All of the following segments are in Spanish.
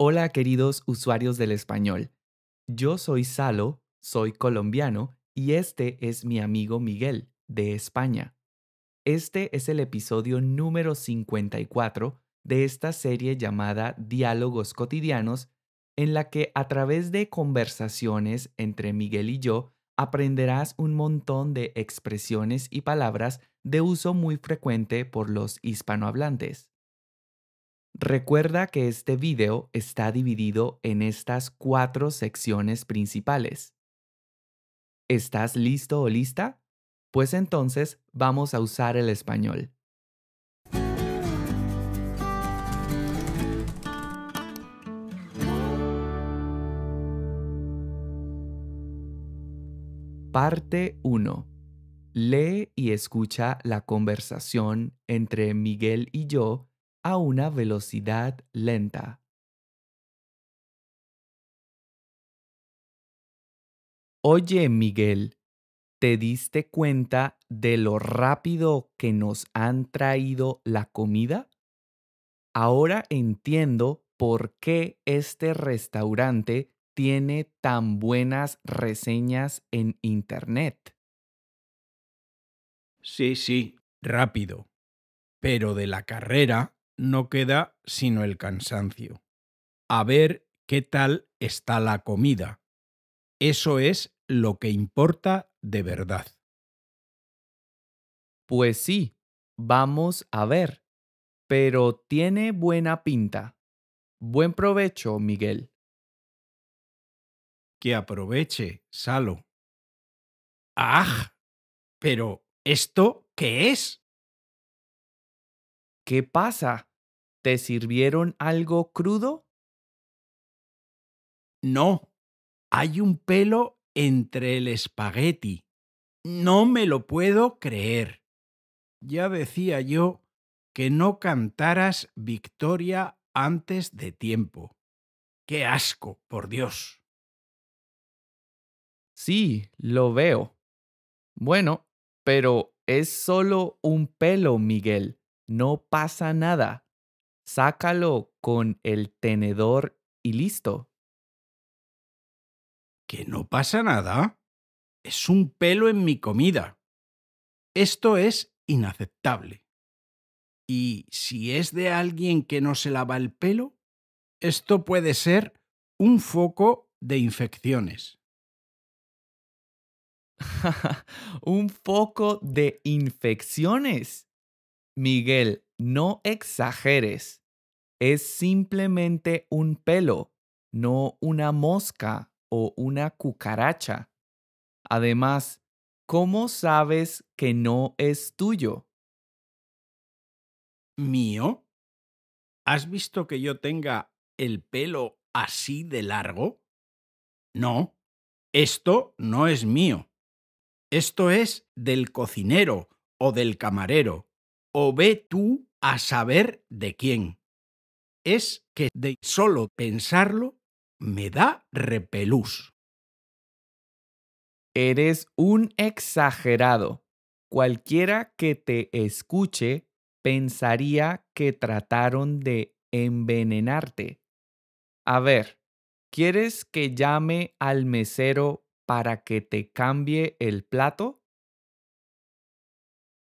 Hola queridos usuarios del español. Yo soy Salo, soy colombiano y este es mi amigo Miguel, de España. Este es el episodio número 54 de esta serie llamada Diálogos cotidianos, en la que a través de conversaciones entre Miguel y yo aprenderás un montón de expresiones y palabras de uso muy frecuente por los hispanohablantes. Recuerda que este video está dividido en estas cuatro secciones principales. ¿Estás listo o lista? Pues entonces vamos a usar el español. Parte 1. Lee y escucha la conversación entre Miguel y yo a una velocidad lenta. Oye, Miguel, ¿te diste cuenta de lo rápido que nos han traído la comida? Ahora entiendo por qué este restaurante tiene tan buenas reseñas en Internet. Sí, sí, rápido. Pero de la carrera no queda sino el cansancio. A ver qué tal está la comida. Eso es lo que importa de verdad. Pues sí, vamos a ver. Pero tiene buena pinta. Buen provecho, Miguel. Que aproveche, Salo. ¡Ah! Pero, ¿esto qué es? ¿Qué pasa? ¿Te sirvieron algo crudo? No, hay un pelo entre el espagueti. No me lo puedo creer. Ya decía yo que no cantaras victoria antes de tiempo. ¡Qué asco, por Dios! Sí, lo veo. Bueno, pero es solo un pelo, Miguel. No pasa nada sácalo con el tenedor y listo. Que no pasa nada. Es un pelo en mi comida. Esto es inaceptable. Y si es de alguien que no se lava el pelo, esto puede ser un foco de infecciones. un foco de infecciones. Miguel, no exageres. Es simplemente un pelo, no una mosca o una cucaracha. Además, ¿cómo sabes que no es tuyo? ¿Mío? ¿Has visto que yo tenga el pelo así de largo? No, esto no es mío. Esto es del cocinero o del camarero. O ve tú a saber de quién. Es que de solo pensarlo me da repelús. Eres un exagerado. Cualquiera que te escuche pensaría que trataron de envenenarte. A ver, ¿quieres que llame al mesero para que te cambie el plato?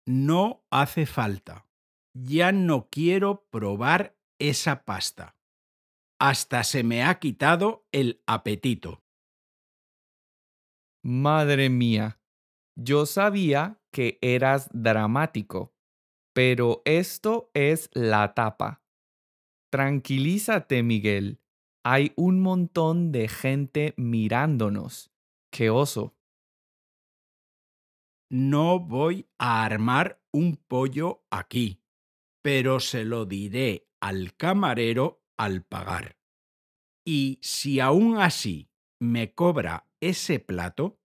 No hace falta ya no quiero probar esa pasta. Hasta se me ha quitado el apetito. Madre mía, yo sabía que eras dramático, pero esto es la tapa. Tranquilízate, Miguel. Hay un montón de gente mirándonos. ¡Qué oso! No voy a armar un pollo aquí pero se lo diré al camarero al pagar. Y si aún así me cobra ese plato,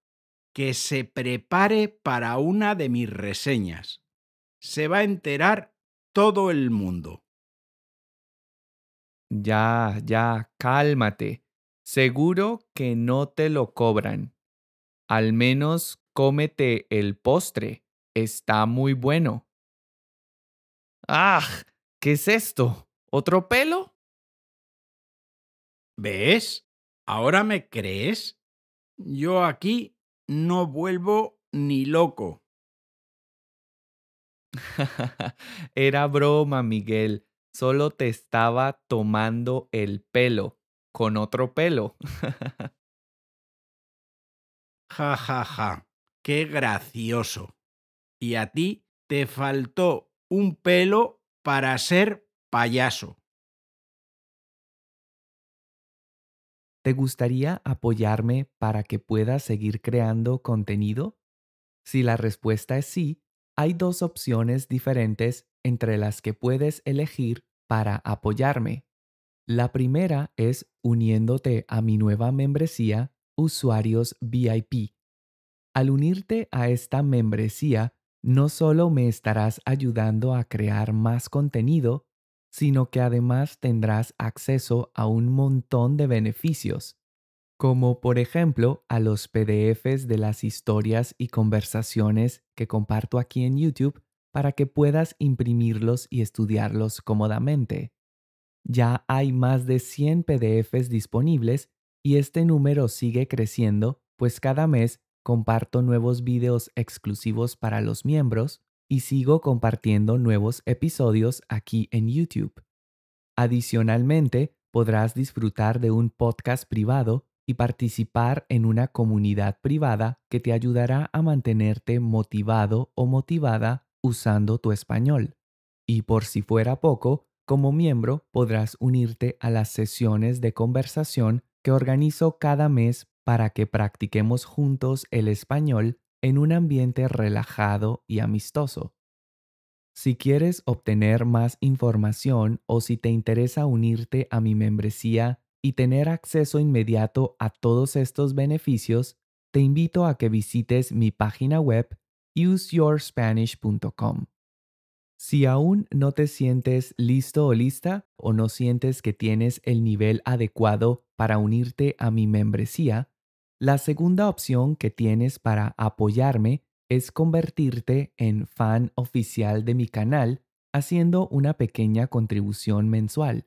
que se prepare para una de mis reseñas. Se va a enterar todo el mundo. Ya, ya, cálmate. Seguro que no te lo cobran. Al menos cómete el postre. Está muy bueno. ¡Ah! ¿Qué es esto? ¿Otro pelo? ¿Ves? ¿Ahora me crees? Yo aquí no vuelvo ni loco. Era broma, Miguel. Solo te estaba tomando el pelo con otro pelo. ja, ja, ja. Qué gracioso. Y a ti te faltó un pelo para ser payaso. ¿Te gustaría apoyarme para que pueda seguir creando contenido? Si la respuesta es sí, hay dos opciones diferentes entre las que puedes elegir para apoyarme. La primera es uniéndote a mi nueva membresía Usuarios VIP. Al unirte a esta membresía, no solo me estarás ayudando a crear más contenido, sino que además tendrás acceso a un montón de beneficios, como por ejemplo a los PDFs de las historias y conversaciones que comparto aquí en YouTube para que puedas imprimirlos y estudiarlos cómodamente. Ya hay más de 100 PDFs disponibles y este número sigue creciendo, pues cada mes comparto nuevos videos exclusivos para los miembros y sigo compartiendo nuevos episodios aquí en YouTube. Adicionalmente, podrás disfrutar de un podcast privado y participar en una comunidad privada que te ayudará a mantenerte motivado o motivada usando tu español. Y por si fuera poco, como miembro podrás unirte a las sesiones de conversación que organizo cada mes para que practiquemos juntos el español en un ambiente relajado y amistoso. Si quieres obtener más información o si te interesa unirte a mi membresía y tener acceso inmediato a todos estos beneficios, te invito a que visites mi página web useyourspanish.com. Si aún no te sientes listo o lista o no sientes que tienes el nivel adecuado para unirte a mi membresía, la segunda opción que tienes para apoyarme es convertirte en fan oficial de mi canal haciendo una pequeña contribución mensual.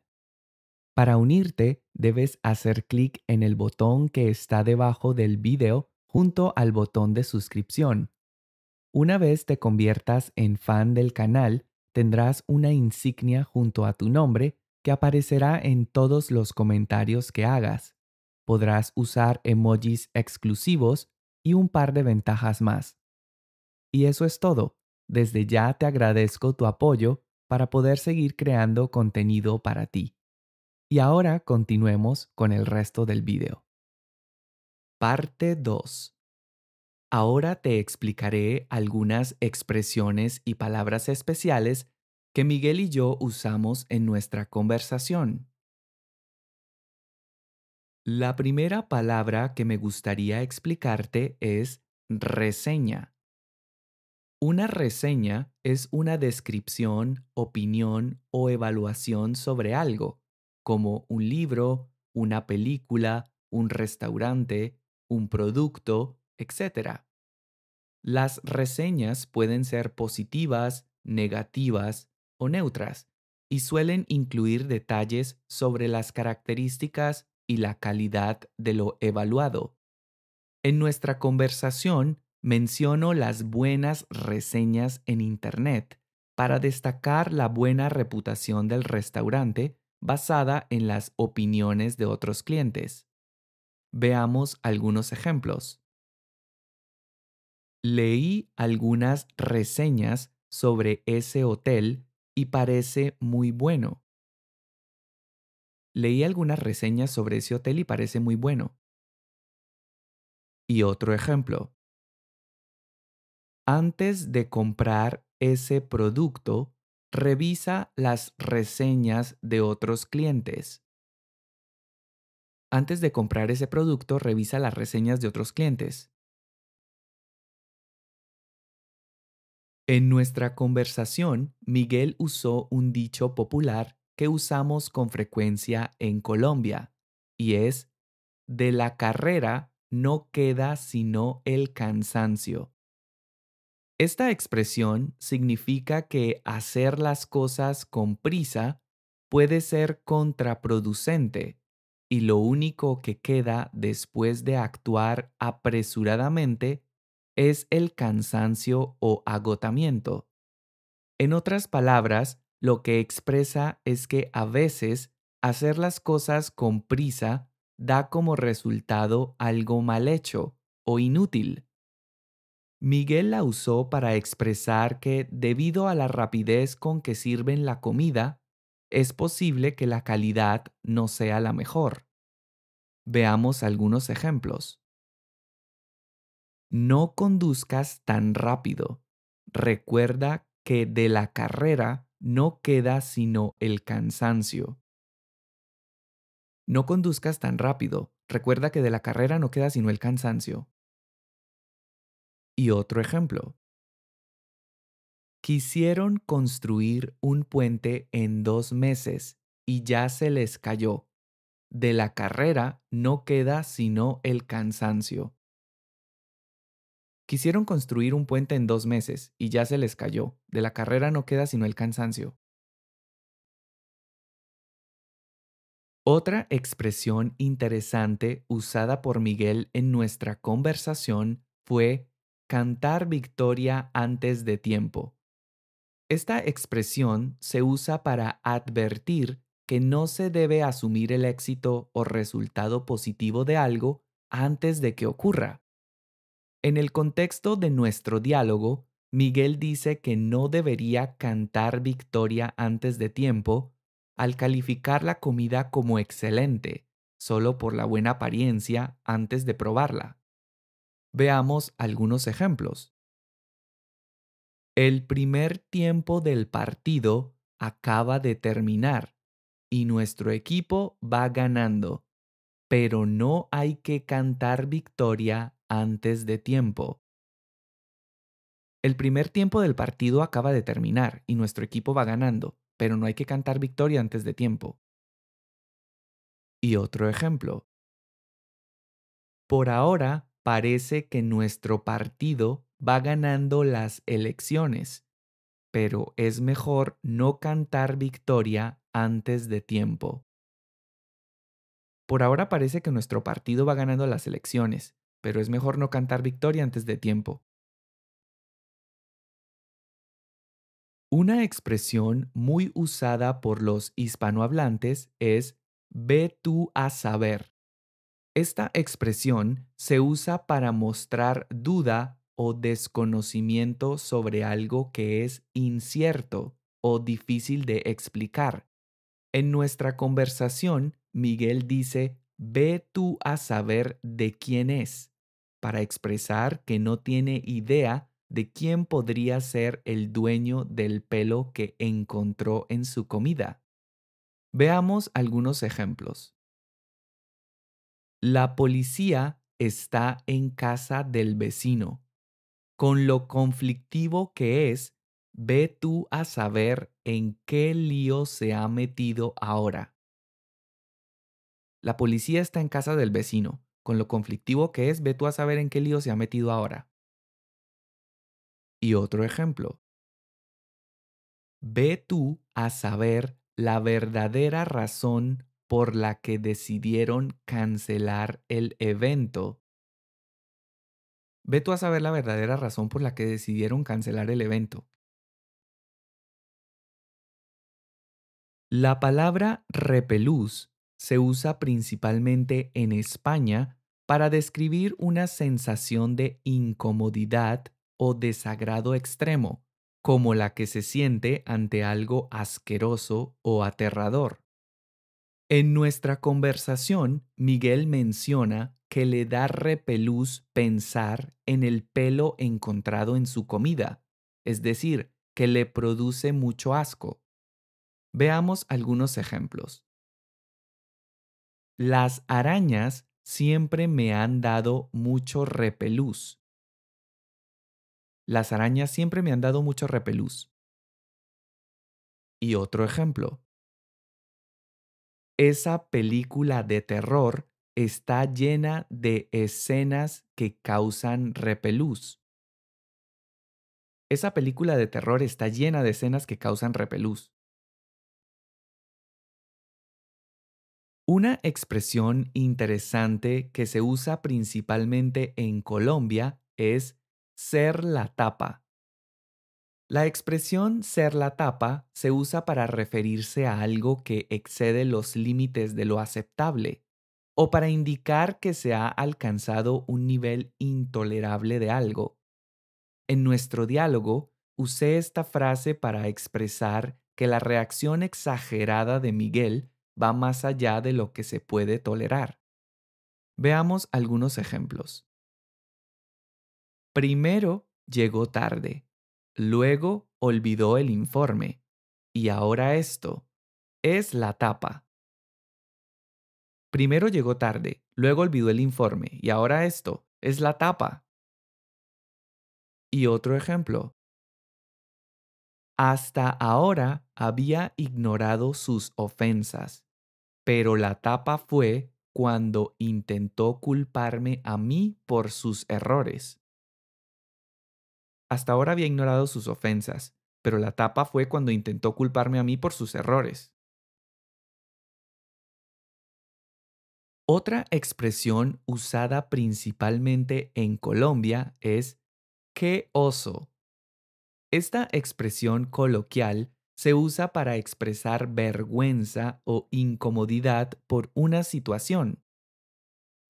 Para unirte, debes hacer clic en el botón que está debajo del video junto al botón de suscripción. Una vez te conviertas en fan del canal, tendrás una insignia junto a tu nombre que aparecerá en todos los comentarios que hagas podrás usar emojis exclusivos y un par de ventajas más. Y eso es todo. Desde ya te agradezco tu apoyo para poder seguir creando contenido para ti. Y ahora continuemos con el resto del video. Parte 2. Ahora te explicaré algunas expresiones y palabras especiales que Miguel y yo usamos en nuestra conversación. La primera palabra que me gustaría explicarte es reseña. Una reseña es una descripción, opinión o evaluación sobre algo, como un libro, una película, un restaurante, un producto, etc. Las reseñas pueden ser positivas, negativas o neutras, y suelen incluir detalles sobre las características y la calidad de lo evaluado. En nuestra conversación menciono las buenas reseñas en Internet para destacar la buena reputación del restaurante basada en las opiniones de otros clientes. Veamos algunos ejemplos. Leí algunas reseñas sobre ese hotel y parece muy bueno. Leí algunas reseñas sobre ese hotel y parece muy bueno. Y otro ejemplo. Antes de comprar ese producto, revisa las reseñas de otros clientes. Antes de comprar ese producto, revisa las reseñas de otros clientes. En nuestra conversación, Miguel usó un dicho popular que usamos con frecuencia en Colombia, y es, de la carrera no queda sino el cansancio. Esta expresión significa que hacer las cosas con prisa puede ser contraproducente y lo único que queda después de actuar apresuradamente es el cansancio o agotamiento. En otras palabras, lo que expresa es que a veces hacer las cosas con prisa da como resultado algo mal hecho o inútil. Miguel la usó para expresar que debido a la rapidez con que sirven la comida, es posible que la calidad no sea la mejor. Veamos algunos ejemplos. No conduzcas tan rápido. Recuerda que de la carrera no queda sino el cansancio. No conduzcas tan rápido, recuerda que de la carrera no queda sino el cansancio. Y otro ejemplo. Quisieron construir un puente en dos meses y ya se les cayó. De la carrera no queda sino el cansancio. Quisieron construir un puente en dos meses y ya se les cayó. De la carrera no queda sino el cansancio. Otra expresión interesante usada por Miguel en nuestra conversación fue cantar victoria antes de tiempo. Esta expresión se usa para advertir que no se debe asumir el éxito o resultado positivo de algo antes de que ocurra. En el contexto de nuestro diálogo, Miguel dice que no debería cantar victoria antes de tiempo al calificar la comida como excelente, solo por la buena apariencia antes de probarla. Veamos algunos ejemplos. El primer tiempo del partido acaba de terminar y nuestro equipo va ganando, pero no hay que cantar victoria antes de tiempo. El primer tiempo del partido acaba de terminar y nuestro equipo va ganando, pero no hay que cantar victoria antes de tiempo. Y otro ejemplo. Por ahora parece que nuestro partido va ganando las elecciones, pero es mejor no cantar victoria antes de tiempo. Por ahora parece que nuestro partido va ganando las elecciones, pero es mejor no cantar victoria antes de tiempo. Una expresión muy usada por los hispanohablantes es ve tú a saber. Esta expresión se usa para mostrar duda o desconocimiento sobre algo que es incierto o difícil de explicar. En nuestra conversación, Miguel dice, ve tú a saber de quién es para expresar que no tiene idea de quién podría ser el dueño del pelo que encontró en su comida. Veamos algunos ejemplos. La policía está en casa del vecino. Con lo conflictivo que es, ve tú a saber en qué lío se ha metido ahora. La policía está en casa del vecino. Con lo conflictivo que es, ve tú a saber en qué lío se ha metido ahora. Y otro ejemplo. Ve tú a saber la verdadera razón por la que decidieron cancelar el evento. Ve tú a saber la verdadera razón por la que decidieron cancelar el evento. La palabra repelús se usa principalmente en España para describir una sensación de incomodidad o desagrado extremo, como la que se siente ante algo asqueroso o aterrador. En nuestra conversación, Miguel menciona que le da repelús pensar en el pelo encontrado en su comida, es decir, que le produce mucho asco. Veamos algunos ejemplos. Las arañas siempre me han dado mucho repelús. Las arañas siempre me han dado mucho repelús. Y otro ejemplo. Esa película de terror está llena de escenas que causan repelús. Esa película de terror está llena de escenas que causan repelús. Una expresión interesante que se usa principalmente en Colombia es ser la tapa. La expresión ser la tapa se usa para referirse a algo que excede los límites de lo aceptable o para indicar que se ha alcanzado un nivel intolerable de algo. En nuestro diálogo, usé esta frase para expresar que la reacción exagerada de Miguel va más allá de lo que se puede tolerar. Veamos algunos ejemplos. Primero llegó tarde, luego olvidó el informe y ahora esto es la tapa. Primero llegó tarde, luego olvidó el informe y ahora esto es la tapa. Y otro ejemplo. Hasta ahora había ignorado sus ofensas pero la tapa fue cuando intentó culparme a mí por sus errores. Hasta ahora había ignorado sus ofensas, pero la tapa fue cuando intentó culparme a mí por sus errores. Otra expresión usada principalmente en Colombia es qué oso. Esta expresión coloquial se usa para expresar vergüenza o incomodidad por una situación.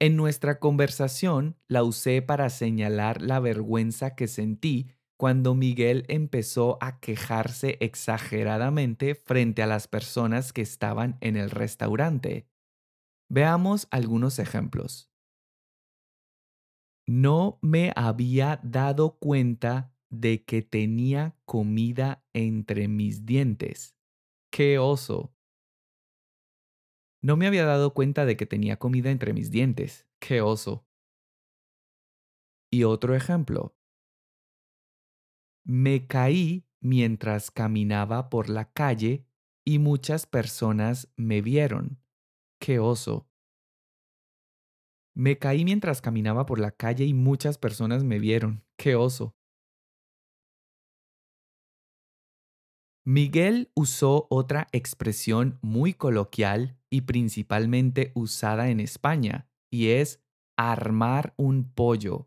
En nuestra conversación la usé para señalar la vergüenza que sentí cuando Miguel empezó a quejarse exageradamente frente a las personas que estaban en el restaurante. Veamos algunos ejemplos. No me había dado cuenta de que tenía comida entre mis dientes. ¡Qué oso! No me había dado cuenta de que tenía comida entre mis dientes. ¡Qué oso! Y otro ejemplo. Me caí mientras caminaba por la calle y muchas personas me vieron. ¡Qué oso! Me caí mientras caminaba por la calle y muchas personas me vieron. ¡Qué oso! Miguel usó otra expresión muy coloquial y principalmente usada en España, y es armar un pollo.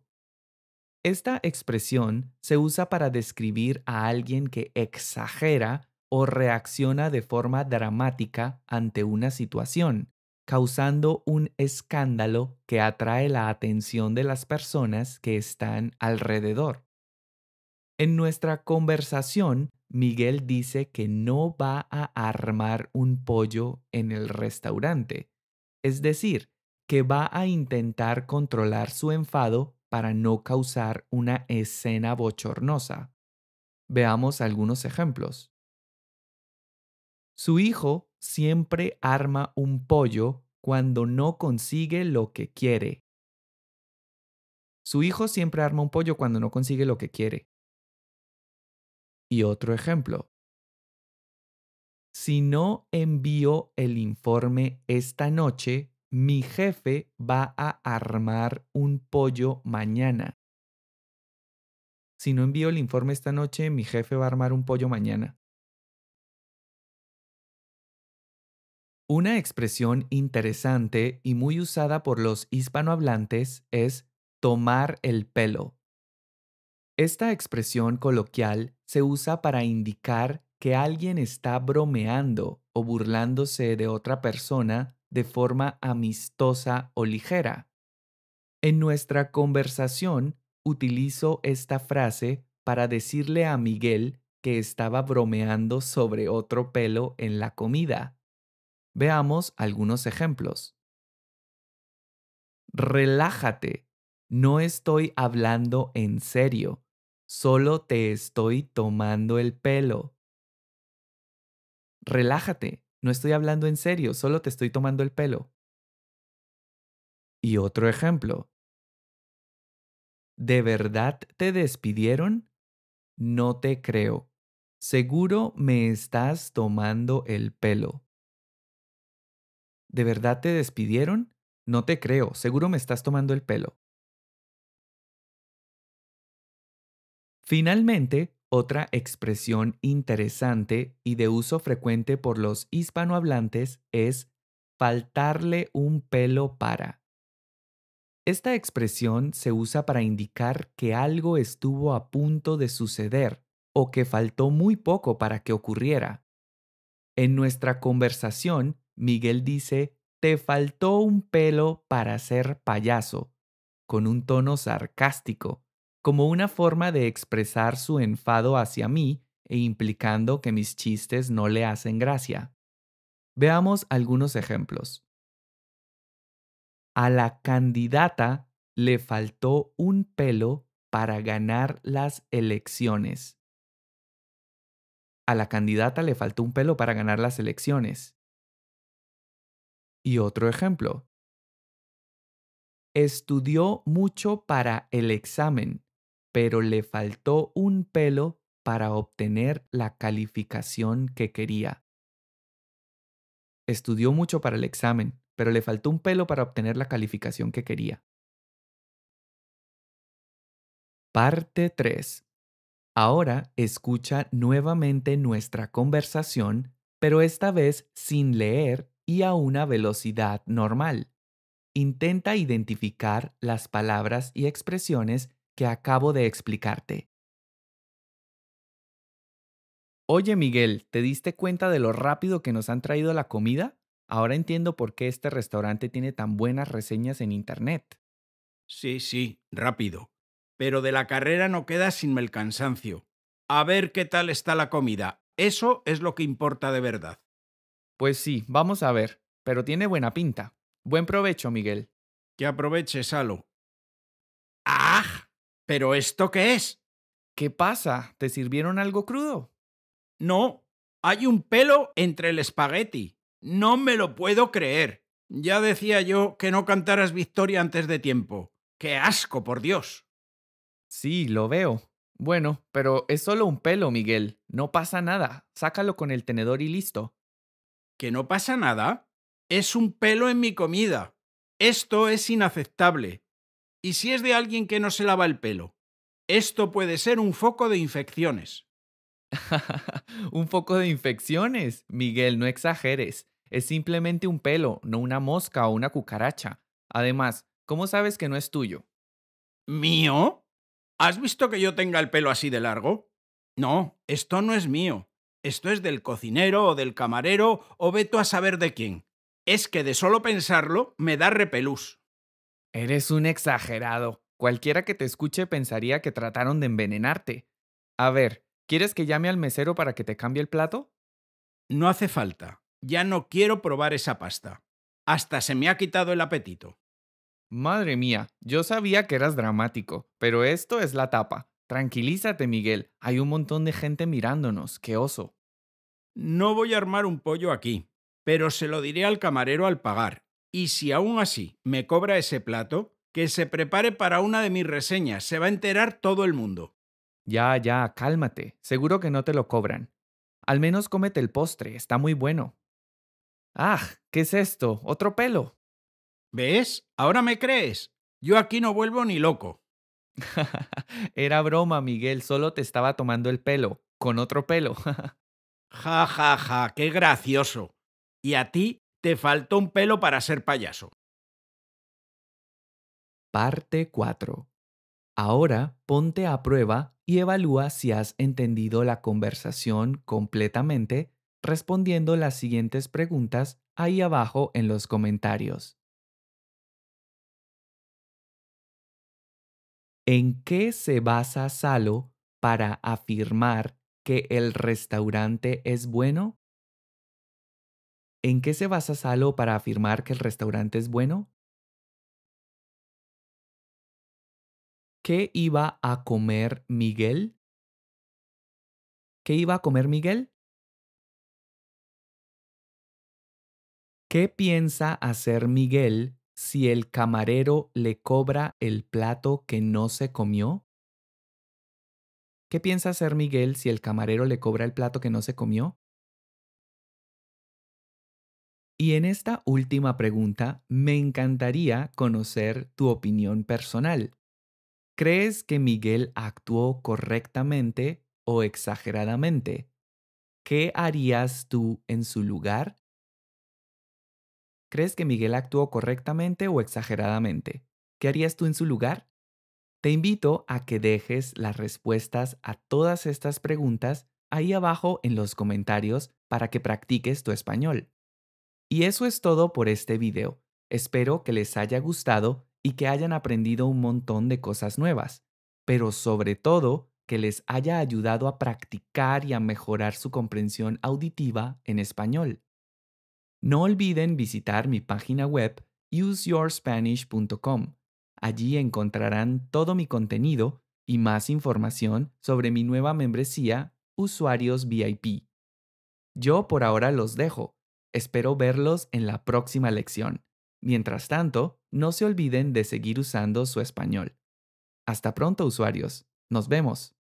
Esta expresión se usa para describir a alguien que exagera o reacciona de forma dramática ante una situación, causando un escándalo que atrae la atención de las personas que están alrededor. En nuestra conversación Miguel dice que no va a armar un pollo en el restaurante, es decir, que va a intentar controlar su enfado para no causar una escena bochornosa. Veamos algunos ejemplos. Su hijo siempre arma un pollo cuando no consigue lo que quiere. Su hijo siempre arma un pollo cuando no consigue lo que quiere. Y otro ejemplo. Si no envío el informe esta noche, mi jefe va a armar un pollo mañana. Si no envío el informe esta noche, mi jefe va a armar un pollo mañana. Una expresión interesante y muy usada por los hispanohablantes es tomar el pelo. Esta expresión coloquial se usa para indicar que alguien está bromeando o burlándose de otra persona de forma amistosa o ligera. En nuestra conversación utilizo esta frase para decirle a Miguel que estaba bromeando sobre otro pelo en la comida. Veamos algunos ejemplos. Relájate, no estoy hablando en serio. Solo te estoy tomando el pelo. Relájate, no estoy hablando en serio, solo te estoy tomando el pelo. Y otro ejemplo. ¿De verdad te despidieron? No te creo. Seguro me estás tomando el pelo. ¿De verdad te despidieron? No te creo, seguro me estás tomando el pelo. Finalmente, otra expresión interesante y de uso frecuente por los hispanohablantes es faltarle un pelo para. Esta expresión se usa para indicar que algo estuvo a punto de suceder o que faltó muy poco para que ocurriera. En nuestra conversación, Miguel dice, te faltó un pelo para ser payaso, con un tono sarcástico como una forma de expresar su enfado hacia mí e implicando que mis chistes no le hacen gracia. Veamos algunos ejemplos. A la candidata le faltó un pelo para ganar las elecciones. A la candidata le faltó un pelo para ganar las elecciones. Y otro ejemplo. Estudió mucho para el examen pero le faltó un pelo para obtener la calificación que quería. Estudió mucho para el examen, pero le faltó un pelo para obtener la calificación que quería. Parte 3. Ahora escucha nuevamente nuestra conversación, pero esta vez sin leer y a una velocidad normal. Intenta identificar las palabras y expresiones que acabo de explicarte. Oye Miguel, ¿te diste cuenta de lo rápido que nos han traído la comida? Ahora entiendo por qué este restaurante tiene tan buenas reseñas en Internet. Sí, sí, rápido. Pero de la carrera no queda sin el cansancio. A ver qué tal está la comida. Eso es lo que importa de verdad. Pues sí, vamos a ver. Pero tiene buena pinta. Buen provecho, Miguel. Que aproveches, Salo. ¡Ah! ¿Pero esto qué es? ¿Qué pasa? ¿Te sirvieron algo crudo? No, hay un pelo entre el espagueti. No me lo puedo creer. Ya decía yo que no cantaras victoria antes de tiempo. ¡Qué asco, por Dios! Sí, lo veo. Bueno, pero es solo un pelo, Miguel. No pasa nada. Sácalo con el tenedor y listo. ¿Que no pasa nada? Es un pelo en mi comida. Esto es inaceptable y si es de alguien que no se lava el pelo. Esto puede ser un foco de infecciones. un foco de infecciones. Miguel, no exageres. Es simplemente un pelo, no una mosca o una cucaracha. Además, ¿cómo sabes que no es tuyo? ¿Mío? ¿Has visto que yo tenga el pelo así de largo? No, esto no es mío. Esto es del cocinero o del camarero o veto a saber de quién. Es que de solo pensarlo me da repelús. Eres un exagerado. Cualquiera que te escuche pensaría que trataron de envenenarte. A ver, ¿quieres que llame al mesero para que te cambie el plato? No hace falta. Ya no quiero probar esa pasta. Hasta se me ha quitado el apetito. Madre mía, yo sabía que eras dramático, pero esto es la tapa. Tranquilízate, Miguel. Hay un montón de gente mirándonos. ¡Qué oso! No voy a armar un pollo aquí, pero se lo diré al camarero al pagar y si aún así me cobra ese plato, que se prepare para una de mis reseñas, se va a enterar todo el mundo. Ya, ya, cálmate, seguro que no te lo cobran. Al menos cómete el postre, está muy bueno. ¡Ah! ¿Qué es esto? ¿Otro pelo? ¿Ves? Ahora me crees. Yo aquí no vuelvo ni loco. Era broma, Miguel, solo te estaba tomando el pelo, con otro pelo. ja, ja, ja, qué gracioso. ¿Y a ti te faltó un pelo para ser payaso. Parte 4. Ahora ponte a prueba y evalúa si has entendido la conversación completamente respondiendo las siguientes preguntas ahí abajo en los comentarios. ¿En qué se basa Salo para afirmar que el restaurante es bueno? ¿En qué se basa Salo para afirmar que el restaurante es bueno? ¿Qué iba a comer Miguel? ¿Qué iba a comer Miguel? ¿Qué piensa hacer Miguel si el camarero le cobra el plato que no se comió? ¿Qué piensa hacer Miguel si el camarero le cobra el plato que no se comió? Y en esta última pregunta, me encantaría conocer tu opinión personal. ¿Crees que Miguel actuó correctamente o exageradamente? ¿Qué harías tú en su lugar? ¿Crees que Miguel actuó correctamente o exageradamente? ¿Qué harías tú en su lugar? Te invito a que dejes las respuestas a todas estas preguntas ahí abajo en los comentarios para que practiques tu español. Y eso es todo por este video. Espero que les haya gustado y que hayan aprendido un montón de cosas nuevas, pero sobre todo que les haya ayudado a practicar y a mejorar su comprensión auditiva en español. No olviden visitar mi página web useyourspanish.com. Allí encontrarán todo mi contenido y más información sobre mi nueva membresía Usuarios VIP. Yo por ahora los dejo Espero verlos en la próxima lección. Mientras tanto, no se olviden de seguir usando su español. Hasta pronto usuarios. Nos vemos.